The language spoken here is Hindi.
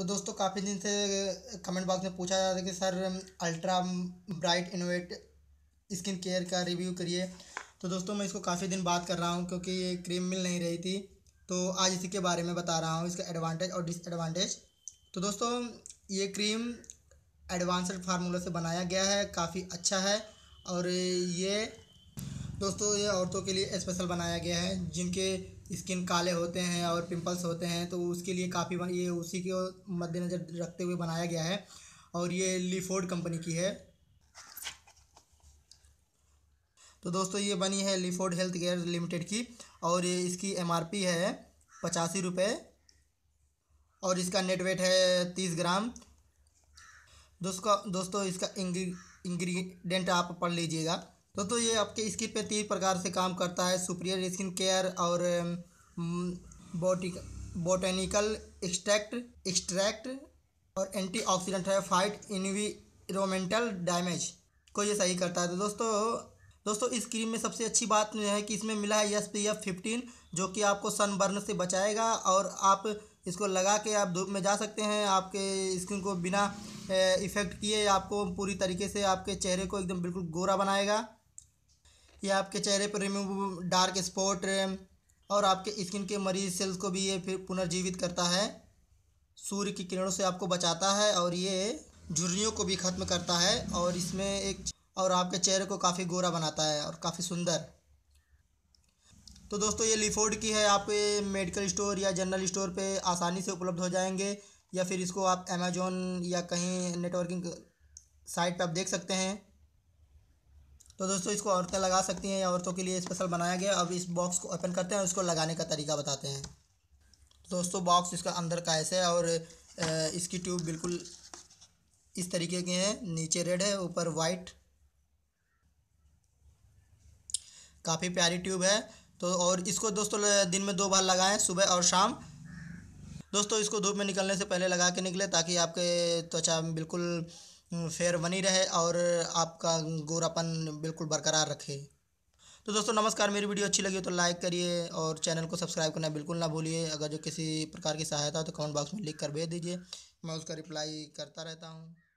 तो दोस्तों काफ़ी दिन से कमेंट बॉक्स में पूछा जा रहा था कि sir ultra bright innovate skin care का रिव्यू करिए तो दोस्तों मैं इसको काफ़ी दिन बात कर रहा हूँ क्योंकि ये क्रीम मिल नहीं रही थी तो आज इसी के बारे में बता रहा हूँ इसका एडवांटेज और डिसएडवांटेज तो दोस्तों ये क्रीम एडवांसड फार्मूला से बनाया गया है काफ़ी अच्छा है और ये दोस्तों ये औरतों के लिए स्पेशल बनाया गया है जिनके स्किन काले होते हैं और पिंपल्स होते हैं तो उसके लिए काफ़ी ये उसी के मद्देनज़र रखते हुए बनाया गया है और ये लीफोर्ड कंपनी की है तो दोस्तों ये बनी है लीफोर्ड हेल्थ केयर लिमिटेड की और ये इसकी एमआरपी है पचासी रुपये और इसका नेट वेट है तीस ग्राम दोस्तों दोस्तों इसका इंग्री इंग्रीडियंट आप पढ़ लीजिएगा दोस्तों ये आपके स्किन पे तीन प्रकार से काम करता है सुप्रियर स्किन केयर और हम्म, बोटिक बोटेनिकल एक्सट्रैक्ट एक्सट्रैक्ट और एंटीऑक्सीडेंट है फाइट इन्वीरोमेंटल डैमेज को ये सही करता है तो दोस्तों दोस्तों इस क्रीम में सबसे अच्छी बात यह है कि इसमें मिला है एस पी एफ फिफ्टीन जो कि आपको सनबर्न से बचाएगा और आप इसको लगा के आप धूप में जा सकते हैं आपके स्किन को बिना इफ़ेक्ट किए आपको पूरी तरीके से आपके चेहरे को एकदम बिल्कुल गोरा बनाएगा यह आपके चेहरे पर रिमूव डार्क स्पॉट और आपके स्किन के मरीज सेल्स को भी ये फिर पुनर्जीवित करता है सूर्य की किरणों से आपको बचाता है और ये झुर्रियों को भी ख़त्म करता है और इसमें एक और आपके चेहरे को काफ़ी गोरा बनाता है और काफ़ी सुंदर तो दोस्तों ये लिफोर्ड की है आप मेडिकल स्टोर या जनरल स्टोर पे आसानी से उपलब्ध हो जाएंगे या फिर इसको आप अमेजोन या कहीं नेटवर्किंग साइट पे आप देख सकते हैं तो दोस्तों इसको औरतें लगा सकती हैं या औरतों के लिए स्पेशल बनाया गया अब इस बॉक्स को ओपन करते हैं उसको लगाने का तरीका बताते हैं दोस्तों बॉक्स इसका अंदर का ऐसे है और इसकी ट्यूब बिल्कुल इस तरीके के हैं नीचे रेड है ऊपर वाइट काफ़ी प्यारी ट्यूब है तो और इसको दोस्तों दिन में दो बार लगाएं सुबह और शाम दोस्तों इसको धूप में निकलने से पहले लगा के निकले ताकि आपके त्वचा बिल्कुल हम्म, फेयर बनी रहे और आपका गोरापन बिल्कुल बरकरार रखे तो दोस्तों नमस्कार मेरी वीडियो अच्छी लगी तो लाइक करिए और चैनल को सब्सक्राइब करना बिल्कुल ना भूलिए अगर जो किसी प्रकार की सहायता हो तो कमेंट बॉक्स में लिख कर भेज दीजिए मैं उसका रिप्लाई करता रहता हूँ